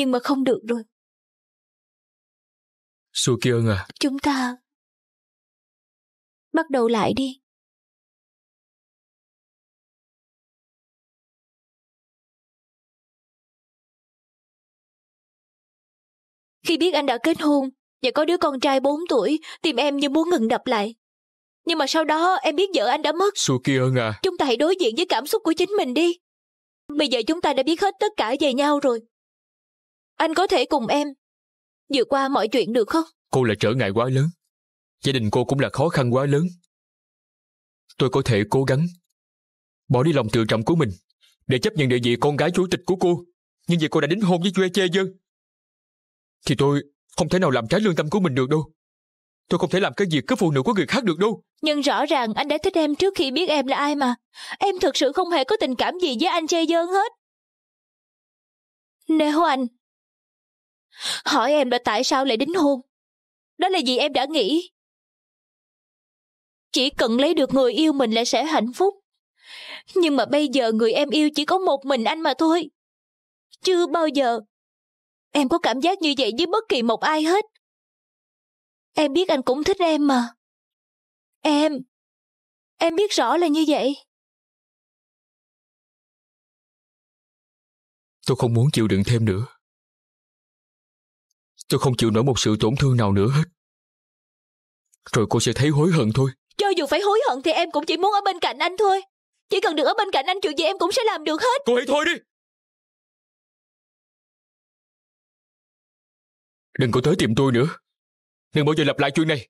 nhưng mà không được rồi. suki Kiương à? Chúng ta... Bắt đầu lại đi. Khi biết anh đã kết hôn và có đứa con trai 4 tuổi, tìm em như muốn ngừng đập lại. Nhưng mà sau đó em biết vợ anh đã mất. suki Kiương à? Chúng ta hãy đối diện với cảm xúc của chính mình đi. Bây giờ chúng ta đã biết hết tất cả về nhau rồi anh có thể cùng em vượt qua mọi chuyện được không? Cô là trở ngại quá lớn. Gia đình cô cũng là khó khăn quá lớn. Tôi có thể cố gắng bỏ đi lòng tự trọng của mình để chấp nhận địa vị con gái chủ tịch của cô. Nhưng vì cô đã đính hôn với Chue Chê Dân thì tôi không thể nào làm trái lương tâm của mình được đâu. Tôi không thể làm cái việc cướp phụ nữ của người khác được đâu. Nhưng rõ ràng anh đã thích em trước khi biết em là ai mà. Em thực sự không hề có tình cảm gì với anh Chê Dân hết. Nếu anh hỏi em là tại sao lại đính hôn đó là gì em đã nghĩ chỉ cần lấy được người yêu mình là sẽ hạnh phúc nhưng mà bây giờ người em yêu chỉ có một mình anh mà thôi chưa bao giờ em có cảm giác như vậy với bất kỳ một ai hết em biết anh cũng thích em mà em em biết rõ là như vậy tôi không muốn chịu đựng thêm nữa Tôi không chịu nổi một sự tổn thương nào nữa hết. Rồi cô sẽ thấy hối hận thôi. Cho dù phải hối hận thì em cũng chỉ muốn ở bên cạnh anh thôi. Chỉ cần được ở bên cạnh anh chuyện gì em cũng sẽ làm được hết. Cô hãy thôi đi. Đừng có tới tìm tôi nữa. Đừng bao giờ lặp lại chuyện này.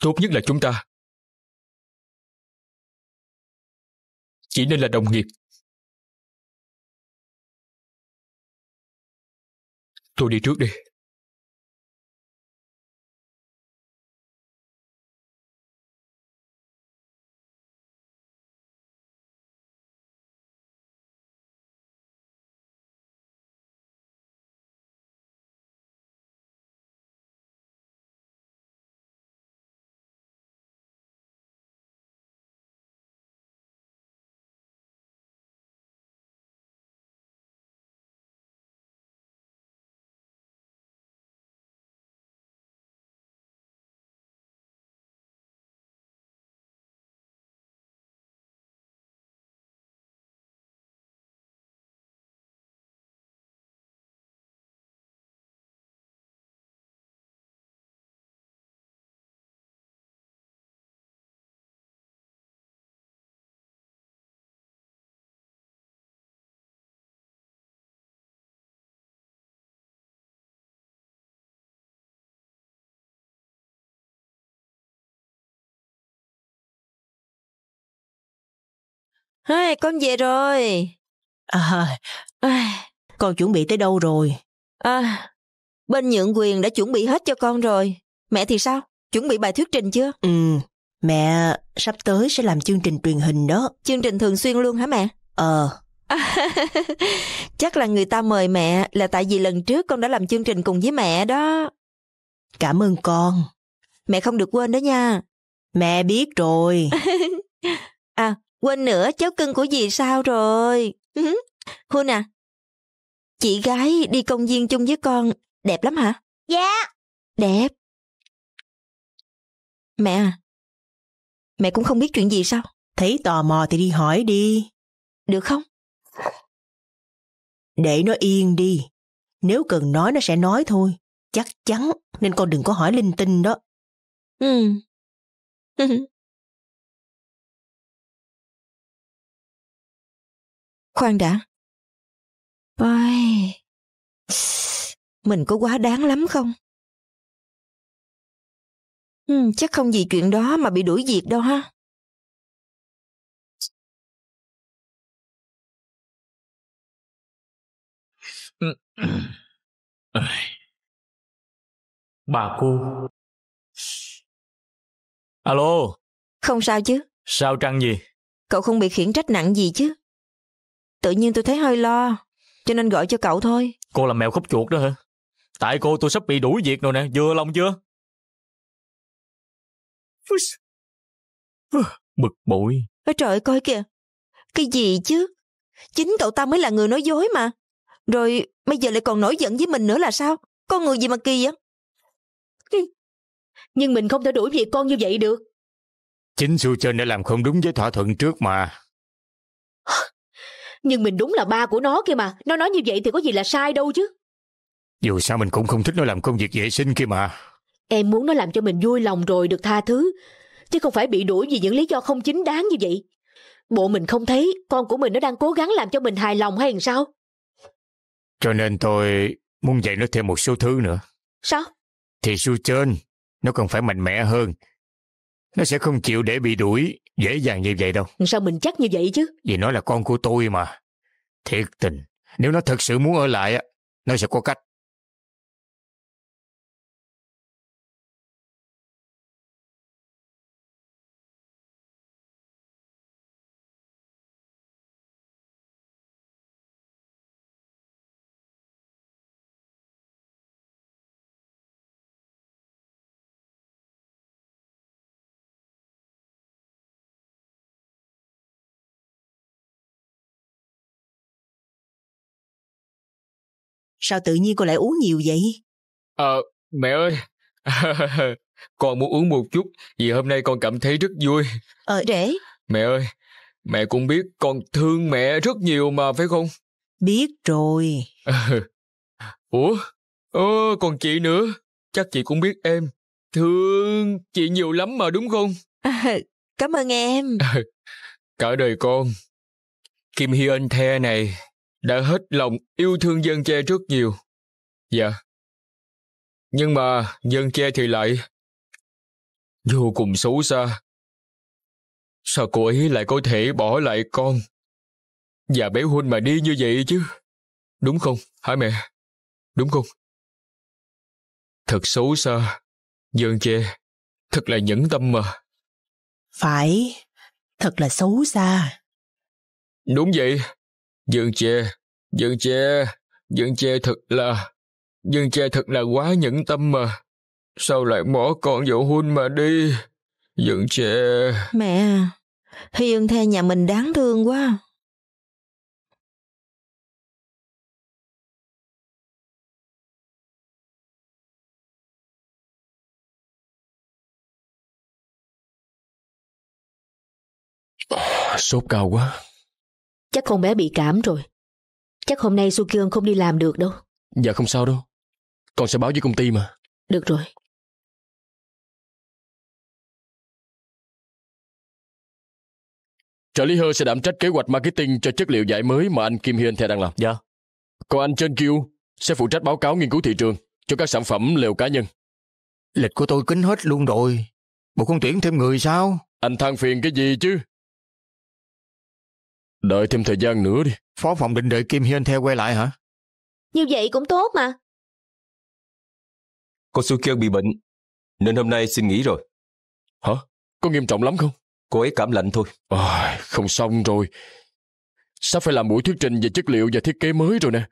Tốt nhất là chúng ta chỉ nên là đồng nghiệp Tôi đi trước đi Hey, con về rồi. À, à, con chuẩn bị tới đâu rồi? À, bên nhượng quyền đã chuẩn bị hết cho con rồi. Mẹ thì sao? Chuẩn bị bài thuyết trình chưa? Ừ, mẹ sắp tới sẽ làm chương trình truyền hình đó. Chương trình thường xuyên luôn hả mẹ? Ờ. À, chắc là người ta mời mẹ là tại vì lần trước con đã làm chương trình cùng với mẹ đó. Cảm ơn con. Mẹ không được quên đó nha. Mẹ biết rồi. à, Quên nữa cháu cưng của dì sao rồi? Ừ Hun à, chị gái đi công viên chung với con đẹp lắm hả? Dạ. Đẹp. Mẹ à, mẹ cũng không biết chuyện gì sao? Thấy tò mò thì đi hỏi đi. Được không? Để nó yên đi. Nếu cần nói nó sẽ nói thôi. Chắc chắn nên con đừng có hỏi linh tinh đó. Ừ. Khoan đã. Ôi, mình có quá đáng lắm không? Ừ, chắc không vì chuyện đó mà bị đuổi việc đâu ha. Ừ. Bà cô. Alo. Không sao chứ. Sao trăng gì? Cậu không bị khiển trách nặng gì chứ? Tự nhiên tôi thấy hơi lo, cho nên gọi cho cậu thôi. Cô là mèo khóc chuột đó hả? Tại cô tôi sắp bị đuổi việc rồi nè, vừa lòng chưa? Bực bội. Ôi trời coi kìa, cái gì chứ? Chính cậu ta mới là người nói dối mà. Rồi bây giờ lại còn nổi giận với mình nữa là sao? Con người gì mà kỳ vậy? Nhưng mình không thể đuổi việc con như vậy được. Chính Su Trơn đã làm không đúng với thỏa thuận trước mà nhưng mình đúng là ba của nó kia mà nó nói như vậy thì có gì là sai đâu chứ dù sao mình cũng không thích nó làm công việc vệ sinh kia mà em muốn nó làm cho mình vui lòng rồi được tha thứ chứ không phải bị đuổi vì những lý do không chính đáng như vậy bộ mình không thấy con của mình nó đang cố gắng làm cho mình hài lòng hay làm sao cho nên tôi muốn dạy nó thêm một số thứ nữa sao thì su trên nó còn phải mạnh mẽ hơn nó sẽ không chịu để bị đuổi Dễ dàng như vậy đâu Sao mình chắc như vậy chứ Vì nó là con của tôi mà Thiệt tình Nếu nó thật sự muốn ở lại Nó sẽ có cách Sao tự nhiên cô lại uống nhiều vậy? Ờ, mẹ ơi. con muốn uống một chút vì hôm nay con cảm thấy rất vui. Ờ, để. Mẹ ơi, mẹ cũng biết con thương mẹ rất nhiều mà phải không? Biết rồi. Ủa? Ơ, còn chị nữa. Chắc chị cũng biết em. Thương chị nhiều lắm mà đúng không? cảm ơn em. Cả đời con, Kim Hy Hyun The này đã hết lòng yêu thương dân che rất nhiều. Dạ. Nhưng mà dân che thì lại vô cùng xấu xa. Sao cô ấy lại có thể bỏ lại con và bé Huynh mà đi như vậy chứ? Đúng không, hả mẹ? Đúng không? Thật xấu xa. Dân che, thật là nhẫn tâm mà. Phải, thật là xấu xa. Đúng vậy. Dương Chê, Dương Chê, Dương Chê thật là, Dương Chê thật là quá nhẫn tâm mà. Sao lại bỏ con dậu hôn mà đi? Dương Chê... Mẹ à, Huy Dương Thê nhà mình đáng thương quá. Sốt cao quá, Chắc con bé bị cảm rồi. Chắc hôm nay Su Kyung không đi làm được đâu. Dạ không sao đâu. Con sẽ báo với công ty mà. Được rồi. Trợ lý Hơ sẽ đảm trách kế hoạch marketing cho chất liệu giải mới mà anh Kim Hyun theo đang làm. Dạ. Còn anh Chen Kyu sẽ phụ trách báo cáo nghiên cứu thị trường cho các sản phẩm lều cá nhân. Lịch của tôi kín hết luôn rồi. Bộ không tuyển thêm người sao? Anh than phiền cái gì chứ? Đợi thêm thời gian nữa đi. Phó phòng định đợi Kim Hiên theo quay lại hả? Như vậy cũng tốt mà. Cô Su Kiên bị bệnh, nên hôm nay xin nghỉ rồi. Hả? Có nghiêm trọng lắm không? Cô ấy cảm lạnh thôi. À, không xong rồi. Sắp phải làm buổi thuyết trình về chất liệu và thiết kế mới rồi nè.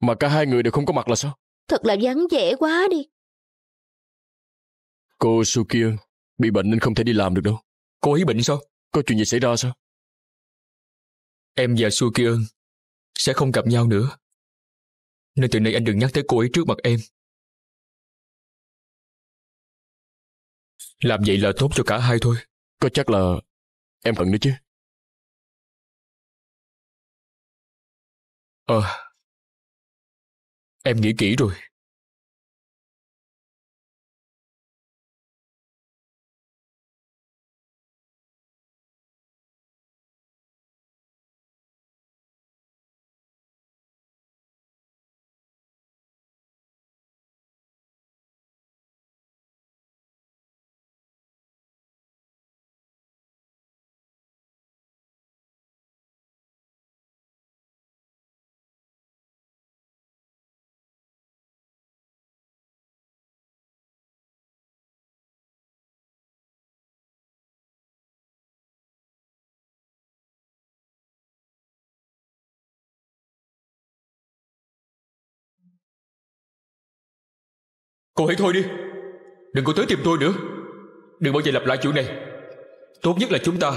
Mà cả hai người đều không có mặt là sao? Thật là vắng vẻ quá đi. Cô Su Kiên bị bệnh nên không thể đi làm được đâu. Cô ấy bệnh sao? Có chuyện gì xảy ra sao? em và Su Ki ơn sẽ không gặp nhau nữa. Nên từ nay anh đừng nhắc tới cô ấy trước mặt em. Làm vậy là tốt cho cả hai thôi. Có chắc là em cần nữa chứ? Ờ. À, em nghĩ kỹ rồi. Cô hãy thôi đi Đừng có tới tìm tôi nữa Đừng bao giờ lặp lại chuyện này Tốt nhất là chúng ta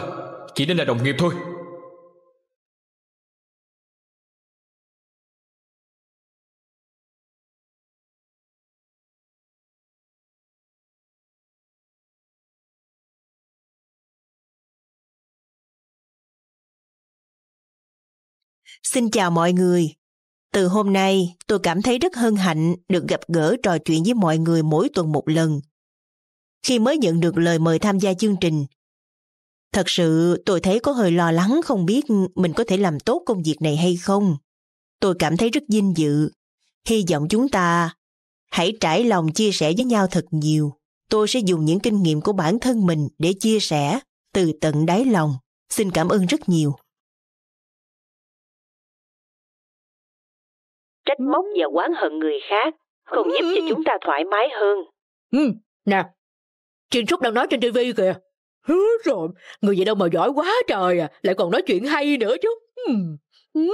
Chỉ nên là đồng nghiệp thôi Xin chào mọi người từ hôm nay, tôi cảm thấy rất hân hạnh được gặp gỡ trò chuyện với mọi người mỗi tuần một lần. Khi mới nhận được lời mời tham gia chương trình, thật sự tôi thấy có hơi lo lắng không biết mình có thể làm tốt công việc này hay không. Tôi cảm thấy rất vinh dự. Hy vọng chúng ta hãy trải lòng chia sẻ với nhau thật nhiều. Tôi sẽ dùng những kinh nghiệm của bản thân mình để chia sẻ từ tận đáy lòng. Xin cảm ơn rất nhiều. trách móc và oán hận người khác không giúp cho ừ. chúng ta thoải mái hơn. Ừ, nè, chuyện xúc đang nói trên tivi kìa. Hứa rồi, người vậy đâu mà giỏi quá trời à, lại còn nói chuyện hay nữa chứ. Ừ. ừ.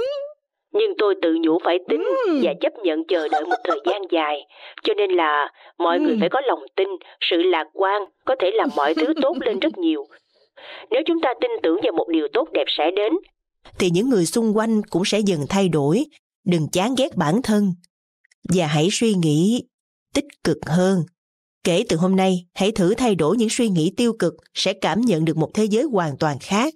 Nhưng tôi tự nhủ phải tin ừ. và chấp nhận chờ đợi một thời gian dài. Cho nên là mọi người phải có lòng tin, sự lạc quan có thể làm mọi thứ tốt lên rất nhiều. Nếu chúng ta tin tưởng vào một điều tốt đẹp sẽ đến, thì những người xung quanh cũng sẽ dần thay đổi đừng chán ghét bản thân và hãy suy nghĩ tích cực hơn. Kể từ hôm nay, hãy thử thay đổi những suy nghĩ tiêu cực sẽ cảm nhận được một thế giới hoàn toàn khác.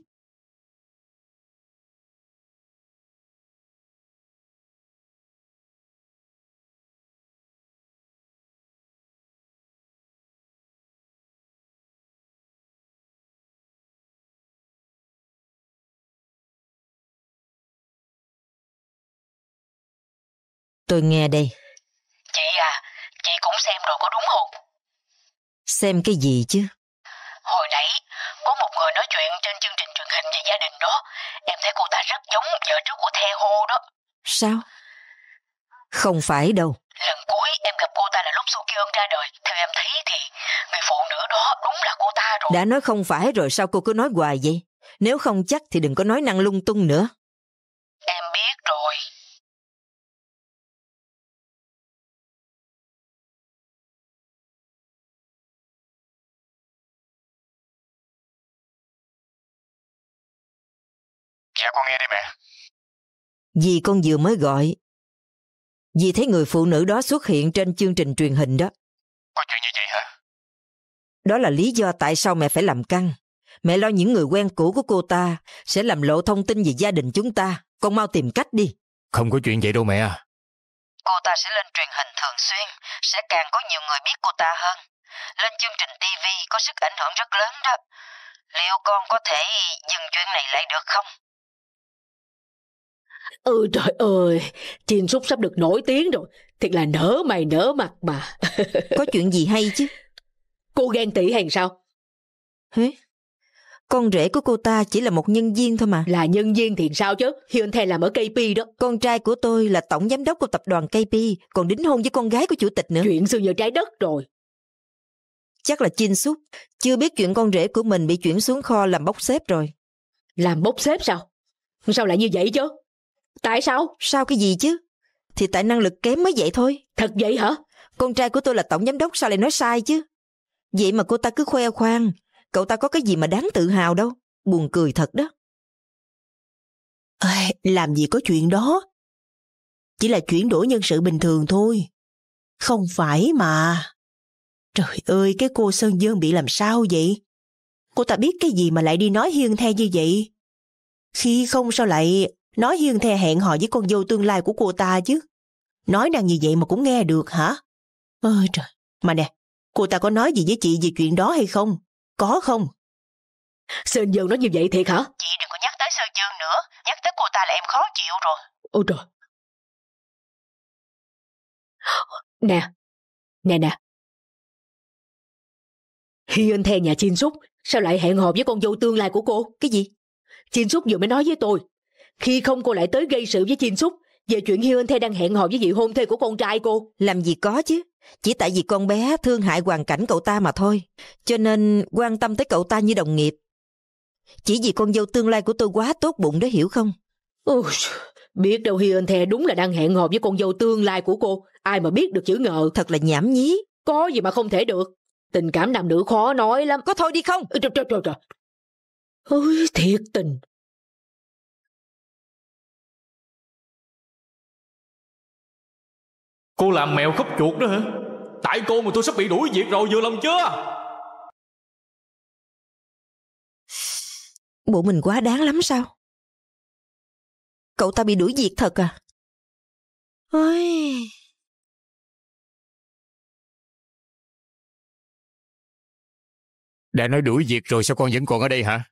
tôi nghe đây. Chị à, chị cũng xem rồi có đúng không? Xem cái gì chứ? Hồi nãy, có một người nói chuyện trên chương trình truyền hình về gia đình đó. Em thấy cô ta rất giống vợ trước của The Ho đó. Sao? Không phải đâu. Lần cuối em gặp cô ta là lúc Sukion ra đời. Theo em thấy thì người phụ nữ đó đúng là cô ta rồi. Đã nói không phải rồi sao cô cứ nói hoài vậy? Nếu không chắc thì đừng có nói năng lung tung nữa. con nghe đi mẹ. Dì con vừa mới gọi. Dì thấy người phụ nữ đó xuất hiện trên chương trình truyền hình đó. Có chuyện như vậy hả? Đó là lý do tại sao mẹ phải làm căng. Mẹ lo những người quen cũ của cô ta sẽ làm lộ thông tin về gia đình chúng ta. Con mau tìm cách đi. Không có chuyện vậy đâu mẹ Cô ta sẽ lên truyền hình thường xuyên, sẽ càng có nhiều người biết cô ta hơn. Lên chương trình TV có sức ảnh hưởng rất lớn đó. Liệu con có thể dừng chuyện này lại được không? Ừ trời ơi, Chin Súc sắp được nổi tiếng rồi. Thiệt là nở mày nở mặt mà. Có chuyện gì hay chứ? Cô ghen tị hay sao? Hế? Con rể của cô ta chỉ là một nhân viên thôi mà. Là nhân viên thì sao chứ? Hyun Thè làm ở KP đó. Con trai của tôi là tổng giám đốc của tập đoàn KP, còn đính hôn với con gái của chủ tịch nữa. Chuyện xưa giờ trái đất rồi. Chắc là Chin Súc, chưa biết chuyện con rể của mình bị chuyển xuống kho làm bốc xếp rồi. Làm bốc xếp sao? Sao lại như vậy chứ? Tại sao? Sao cái gì chứ? Thì tại năng lực kém mới vậy thôi. Thật vậy hả? Con trai của tôi là tổng giám đốc sao lại nói sai chứ? Vậy mà cô ta cứ khoe khoang. Cậu ta có cái gì mà đáng tự hào đâu. Buồn cười thật đó. À, làm gì có chuyện đó. Chỉ là chuyển đổi nhân sự bình thường thôi. Không phải mà. Trời ơi, cái cô Sơn Dương bị làm sao vậy? Cô ta biết cái gì mà lại đi nói hiên the như vậy? Khi không sao lại Nói Hiên The hẹn hò với con dâu tương lai của cô ta chứ. Nói nàng như vậy mà cũng nghe được hả? Ôi trời, mà nè, cô ta có nói gì với chị về chuyện đó hay không? Có không? Sơn Dương nói như vậy thiệt hả? Chị đừng có nhắc tới Sơn Dương nữa, nhắc tới cô ta là em khó chịu rồi. Ôi trời. Nè, nè nè. Hiên theo nhà chiên Súc, sao lại hẹn hò với con dâu tương lai của cô? Cái gì? chiên Súc vừa mới nói với tôi, khi không cô lại tới gây sự với Chin Súc về chuyện Hyun Thê đang hẹn hò với vị hôn thê của con trai cô. Làm gì có chứ. Chỉ tại vì con bé thương hại hoàn cảnh cậu ta mà thôi. Cho nên quan tâm tới cậu ta như đồng nghiệp. Chỉ vì con dâu tương lai của tôi quá tốt bụng đó hiểu không? Ôi, biết đâu Hyun Thê đúng là đang hẹn hò với con dâu tương lai của cô. Ai mà biết được chữ ngờ. Thật là nhảm nhí. Có gì mà không thể được. Tình cảm nam nữ khó nói lắm. Có thôi đi không? Trời trời trời. Ôi, thiệt tình. Cô làm mèo khóc chuột đó hả Tại cô mà tôi sắp bị đuổi việc rồi vừa lòng chưa Bộ mình quá đáng lắm sao Cậu ta bị đuổi việc thật à Ôi... Đã nói đuổi việc rồi sao con vẫn còn ở đây hả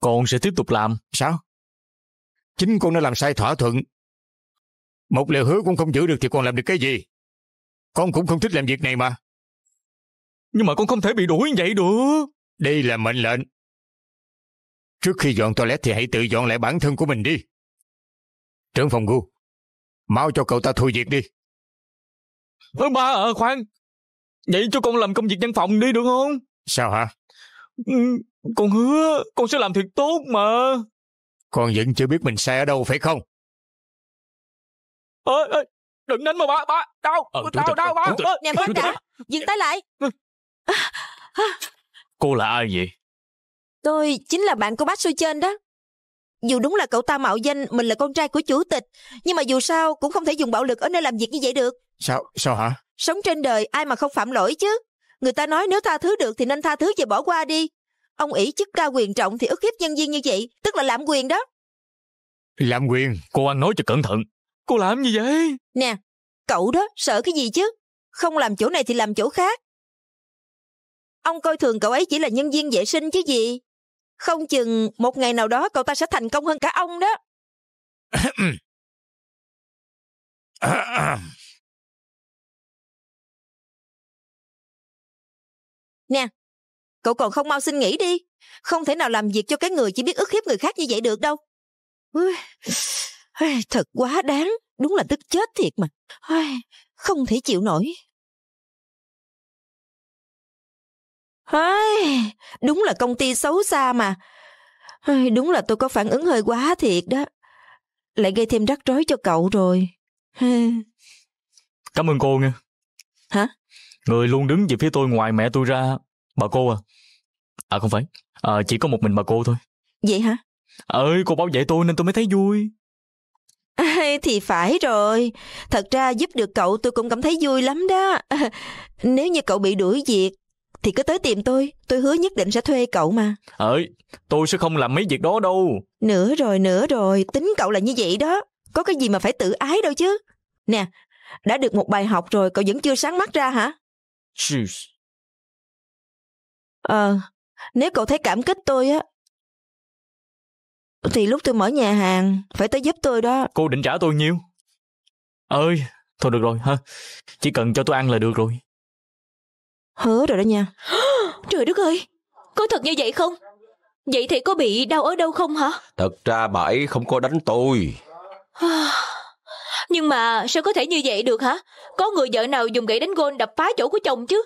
Con sẽ tiếp tục làm Sao Chính con đã làm sai thỏa thuận một lời hứa cũng không giữ được thì còn làm được cái gì? Con cũng không thích làm việc này mà. Nhưng mà con không thể bị đuổi như vậy được. Đây là mệnh lệnh. Trước khi dọn toilet thì hãy tự dọn lại bản thân của mình đi. Trưởng phòng gu, mau cho cậu ta thôi việc đi. Ơ ba à, khoan. Vậy cho con làm công việc văn phòng đi được không? Sao hả? Ừ, con hứa con sẽ làm thiệt tốt mà. Con vẫn chưa biết mình sai ở đâu phải không? ơi ơi đừng đánh mà ba ba đau ờ, đau đau, đau ba nè bác đã dừng tay lại cô là ai vậy tôi chính là bạn của bác sui trên đó dù đúng là cậu ta mạo danh mình là con trai của chủ tịch nhưng mà dù sao cũng không thể dùng bạo lực ở nơi làm việc như vậy được sao sao hả sống trên đời ai mà không phạm lỗi chứ người ta nói nếu tha thứ được thì nên tha thứ và bỏ qua đi ông ỷ chức cao quyền trọng thì ức hiếp nhân viên như vậy tức là lạm quyền đó lạm quyền cô anh nói cho cẩn thận Cô làm gì vậy? Nè, cậu đó sợ cái gì chứ? Không làm chỗ này thì làm chỗ khác. Ông coi thường cậu ấy chỉ là nhân viên vệ sinh chứ gì. Không chừng một ngày nào đó cậu ta sẽ thành công hơn cả ông đó. nè, cậu còn không mau xin nghỉ đi. Không thể nào làm việc cho cái người chỉ biết ức hiếp người khác như vậy được đâu. Thật quá đáng, đúng là tức chết thiệt mà. Không thể chịu nổi. Đúng là công ty xấu xa mà. Đúng là tôi có phản ứng hơi quá thiệt đó. Lại gây thêm rắc rối cho cậu rồi. Cảm ơn cô nha. Hả? Người luôn đứng về phía tôi ngoài mẹ tôi ra. Bà cô à? À không phải, à, chỉ có một mình bà cô thôi. Vậy hả? Ơi, à, cô bảo vệ tôi nên tôi mới thấy vui. À, thì phải rồi, thật ra giúp được cậu tôi cũng cảm thấy vui lắm đó. À, nếu như cậu bị đuổi việc thì cứ tới tìm tôi, tôi hứa nhất định sẽ thuê cậu mà. Ơi, ờ, tôi sẽ không làm mấy việc đó đâu. Nữa rồi, nữa rồi, tính cậu là như vậy đó, có cái gì mà phải tự ái đâu chứ. Nè, đã được một bài học rồi cậu vẫn chưa sáng mắt ra hả? Ờ, à, nếu cậu thấy cảm kích tôi á, thì lúc tôi mở nhà hàng, phải tới giúp tôi đó. Cô định trả tôi nhiêu? Ơi, thôi được rồi ha. Chỉ cần cho tôi ăn là được rồi. Hứa rồi đó nha. Trời đất ơi, có thật như vậy không? Vậy thì có bị đau ở đâu không hả? Thật ra bà ấy không có đánh tôi. Nhưng mà sao có thể như vậy được hả? Có người vợ nào dùng gậy đánh gôn đập phá chỗ của chồng chứ?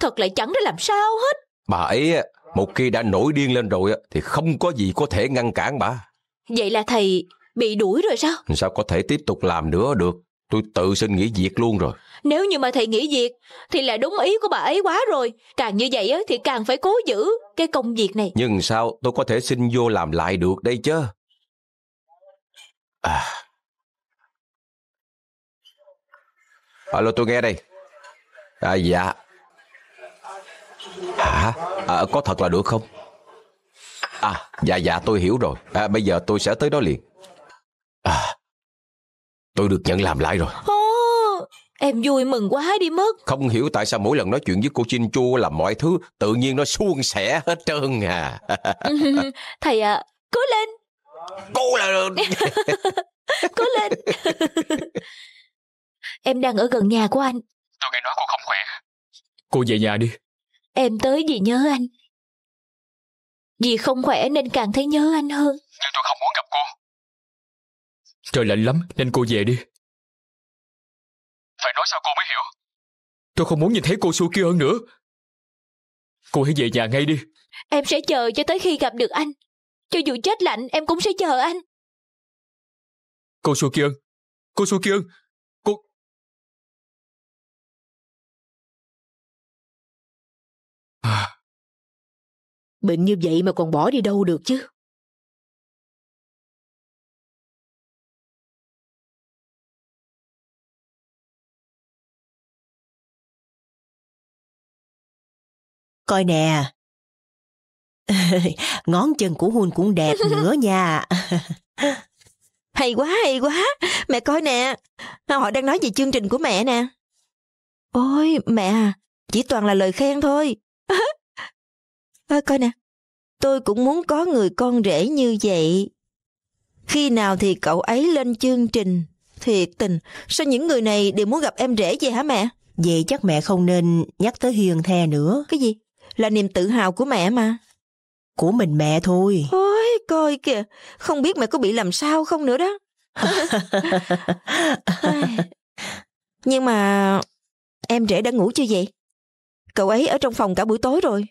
Thật lại chẳng ra làm sao hết. Bà ấy một khi đã nổi điên lên rồi thì không có gì có thể ngăn cản bà. Vậy là thầy bị đuổi rồi sao? Sao có thể tiếp tục làm nữa được. Tôi tự xin nghỉ việc luôn rồi. Nếu như mà thầy nghỉ việc thì là đúng ý của bà ấy quá rồi. Càng như vậy thì càng phải cố giữ cái công việc này. Nhưng sao tôi có thể xin vô làm lại được đây chứ? À. Alo tôi nghe đây. À, dạ hả, à, à có thật là được không à dạ dạ tôi hiểu rồi à, bây giờ tôi sẽ tới đó liền à, tôi được nhận làm lại rồi Em vui mừng quá đi mất Không hiểu tại sao mỗi lần nói chuyện với cô Chin Chu là mọi thứ tự nhiên nó suôn sẻ hết trơn à Thầy ạ, à, cố lên Cố là Cố lên Em đang ở gần nhà của anh Tôi nghe nói cô không khỏe Cô về nhà đi Em tới vì nhớ anh Vì không khỏe nên càng thấy nhớ anh hơn Nhưng tôi không muốn gặp cô Trời lạnh lắm nên cô về đi Phải nói sao cô mới hiểu Tôi không muốn nhìn thấy cô xua kia hơn nữa Cô hãy về nhà ngay đi Em sẽ chờ cho tới khi gặp được anh Cho dù chết lạnh em cũng sẽ chờ anh Cô Su Kiên Cô Su Kiên À. Bệnh như vậy mà còn bỏ đi đâu được chứ. Coi nè. Ngón chân của Hun cũng đẹp nữa nha. hay quá, hay quá. Mẹ coi nè. Họ đang nói về chương trình của mẹ nè. Ôi, mẹ à, chỉ toàn là lời khen thôi à, coi nè, tôi cũng muốn có người con rể như vậy. Khi nào thì cậu ấy lên chương trình? Thiệt tình, sao những người này đều muốn gặp em rể vậy hả mẹ? Vậy chắc mẹ không nên nhắc tới Hiền The nữa. Cái gì? Là niềm tự hào của mẹ mà. Của mình mẹ thôi. Ôi, coi kìa, không biết mẹ có bị làm sao không nữa đó. Nhưng mà em rể đã ngủ chưa vậy? Cậu ấy ở trong phòng cả buổi tối rồi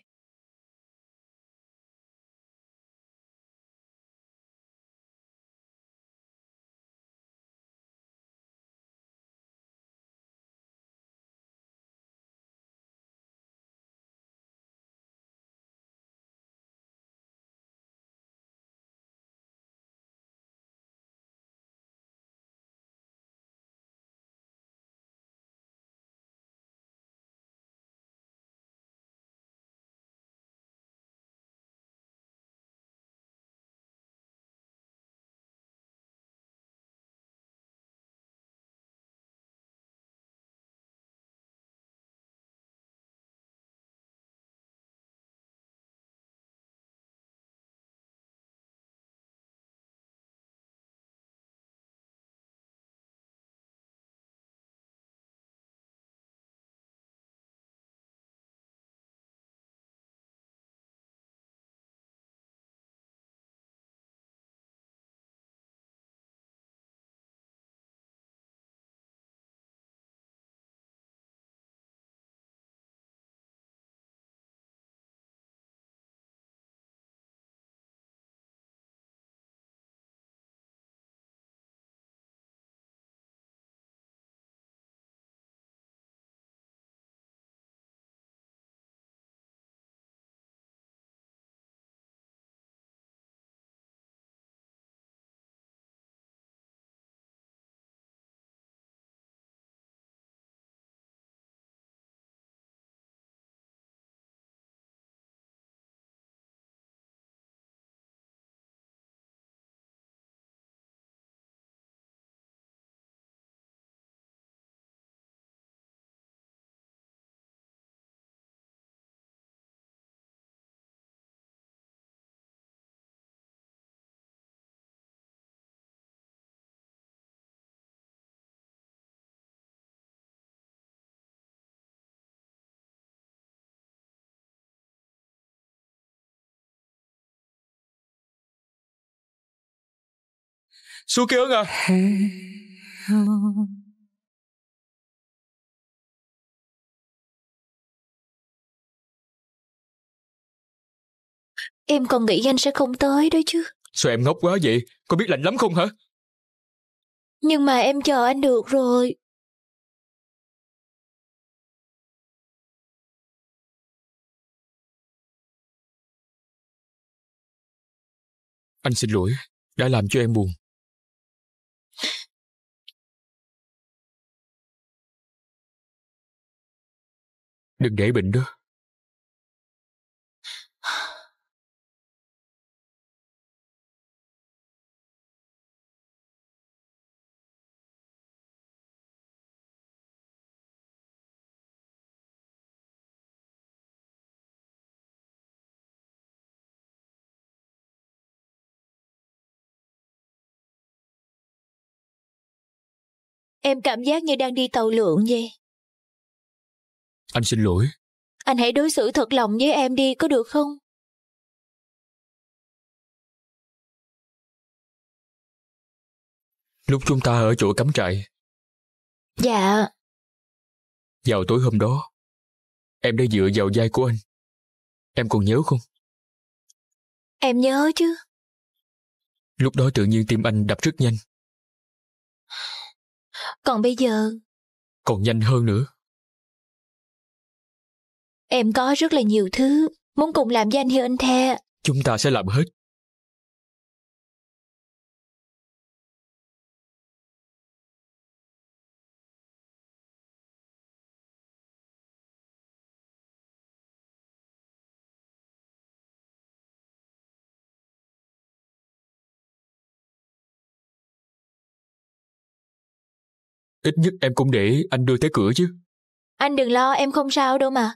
Su ký ức à Em còn nghĩ anh sẽ không tới đó chứ Sao em ngốc quá vậy Có biết lạnh lắm không hả Nhưng mà em chờ anh được rồi Anh xin lỗi Đã làm cho em buồn Đừng để bệnh đó. Em cảm giác như đang đi tàu lượn vậy. Anh xin lỗi. Anh hãy đối xử thật lòng với em đi có được không? Lúc chúng ta ở chỗ cắm trại. Dạ. Vào tối hôm đó, em đã dựa vào vai của anh. Em còn nhớ không? Em nhớ chứ. Lúc đó tự nhiên tim anh đập rất nhanh. Còn bây giờ? Còn nhanh hơn nữa. Em có rất là nhiều thứ, muốn cùng làm với anh Hiêu anh The. Chúng ta sẽ làm hết. Ít nhất em cũng để anh đưa tới cửa chứ. Anh đừng lo, em không sao đâu mà.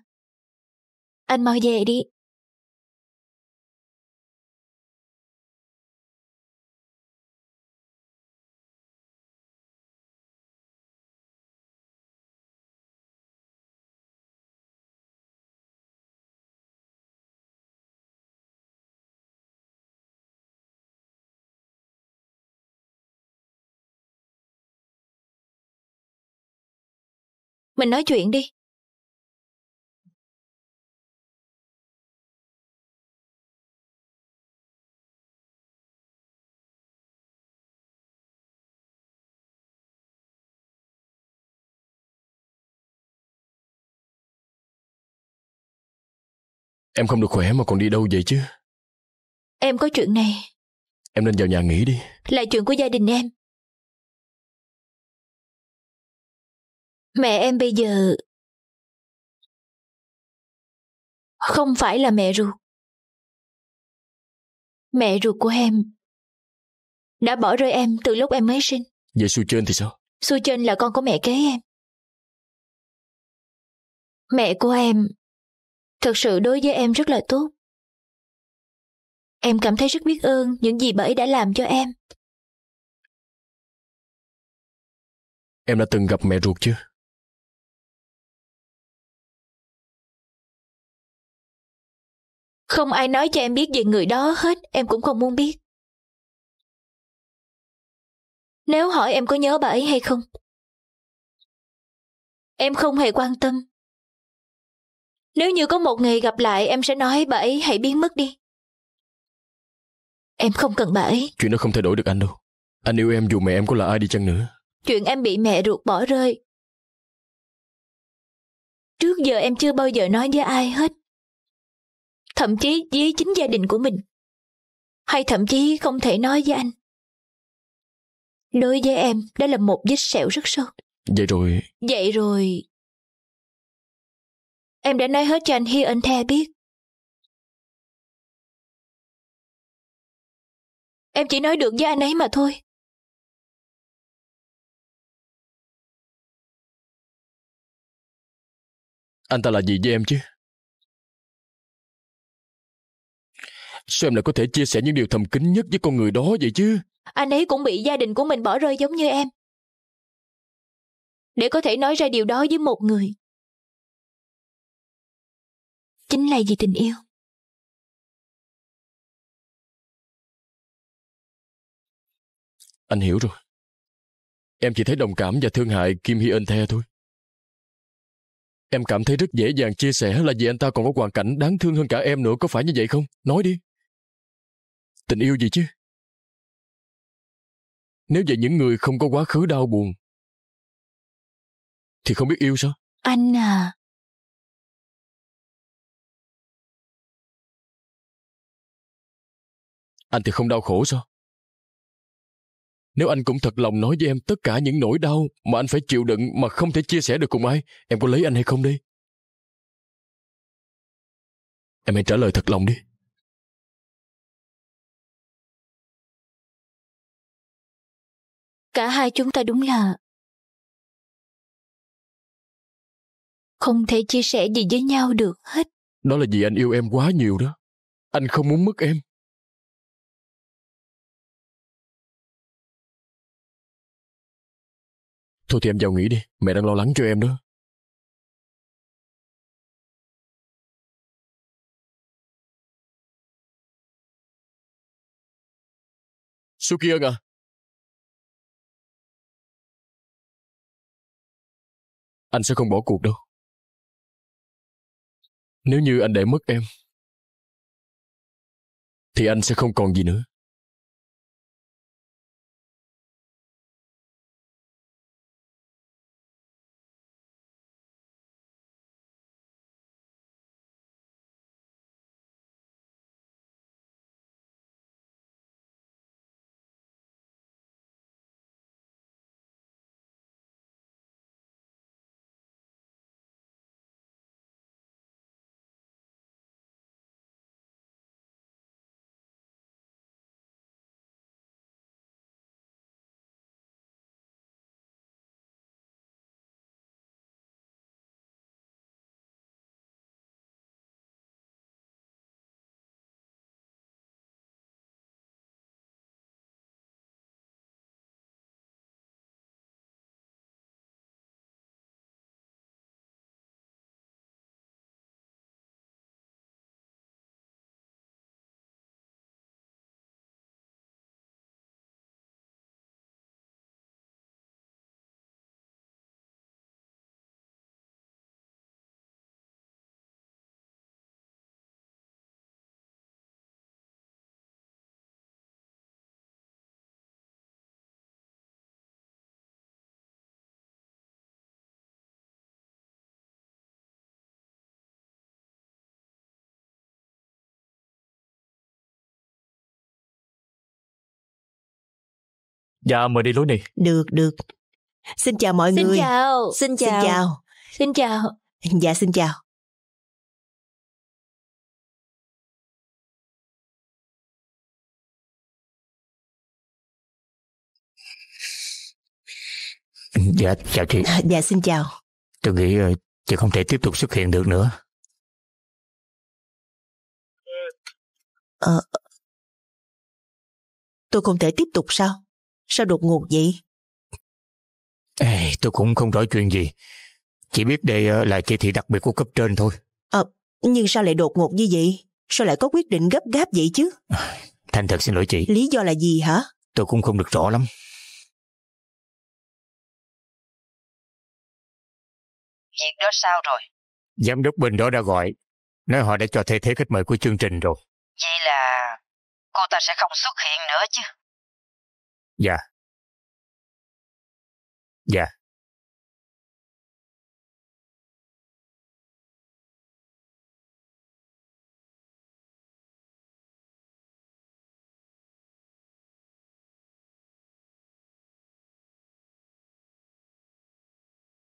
Anh mau về đi. Mình nói chuyện đi. Em không được khỏe mà còn đi đâu vậy chứ? Em có chuyện này. Em nên vào nhà nghỉ đi. Là chuyện của gia đình em. Mẹ em bây giờ không phải là mẹ ruột. Mẹ ruột của em đã bỏ rơi em từ lúc em mới sinh. Vậy Su Trên thì sao? Su Trên là con của mẹ kế em. Mẹ của em thật sự đối với em rất là tốt. Em cảm thấy rất biết ơn những gì bà ấy đã làm cho em. Em đã từng gặp mẹ ruột chưa? Không ai nói cho em biết về người đó hết, em cũng không muốn biết. Nếu hỏi em có nhớ bà ấy hay không? Em không hề quan tâm nếu như có một ngày gặp lại em sẽ nói bà ấy hãy biến mất đi. Em không cần bà ấy. Chuyện đó không thay đổi được anh đâu. Anh yêu em dù mẹ em có là ai đi chăng nữa. Chuyện em bị mẹ ruột bỏ rơi. Trước giờ em chưa bao giờ nói với ai hết. Thậm chí với chính gia đình của mình. Hay thậm chí không thể nói với anh. Đối với em, đó là một vết sẹo rất sâu. Vậy rồi... Vậy rồi, Em đã nói hết cho anh Hi anh The biết. Em chỉ nói được với anh ấy mà thôi. Anh ta là gì với em chứ? Sao em lại có thể chia sẻ những điều thầm kín nhất với con người đó vậy chứ? Anh ấy cũng bị gia đình của mình bỏ rơi giống như em. Để có thể nói ra điều đó với một người, chính là vì tình yêu anh hiểu rồi em chỉ thấy đồng cảm và thương hại kim hy ân the thôi em cảm thấy rất dễ dàng chia sẻ là vì anh ta còn có hoàn cảnh đáng thương hơn cả em nữa có phải như vậy không nói đi tình yêu gì chứ nếu vậy những người không có quá khứ đau buồn thì không biết yêu sao anh à anh thì không đau khổ sao? Nếu anh cũng thật lòng nói với em tất cả những nỗi đau mà anh phải chịu đựng mà không thể chia sẻ được cùng ai, em có lấy anh hay không đi? Em hãy trả lời thật lòng đi. Cả hai chúng ta đúng là không thể chia sẻ gì với nhau được hết. Đó là vì anh yêu em quá nhiều đó. Anh không muốn mất em. Thôi thì em vào nghỉ đi, mẹ đang lo lắng cho em đó. Suki ơn à? Anh sẽ không bỏ cuộc đâu. Nếu như anh để mất em, thì anh sẽ không còn gì nữa. Dạ, mời đi lối này. Được, được. Xin chào mọi xin người. Chào. Xin chào. Xin chào. Xin chào. Dạ, xin chào. Dạ, chào chị. À, dạ, xin chào. Tôi nghĩ ờ, chị không thể tiếp tục xuất hiện được nữa. Ờ, tôi không thể tiếp tục sao? Sao đột ngột vậy? Ê, tôi cũng không rõ chuyện gì. Chỉ biết đây ờ, là chỉ thị đặc biệt của cấp trên thôi. Ờ, à, nhưng sao lại đột ngột như vậy? Sao lại có quyết định gấp gáp vậy chứ? Thành thật xin lỗi chị. Lý do là gì hả? Tôi cũng không được rõ lắm. Việc đó sao rồi? Giám đốc Bình đó đã gọi. Nói họ đã cho thay thế khách mời của chương trình rồi. Vậy là cô ta sẽ không xuất hiện nữa chứ? Yeah. Yeah.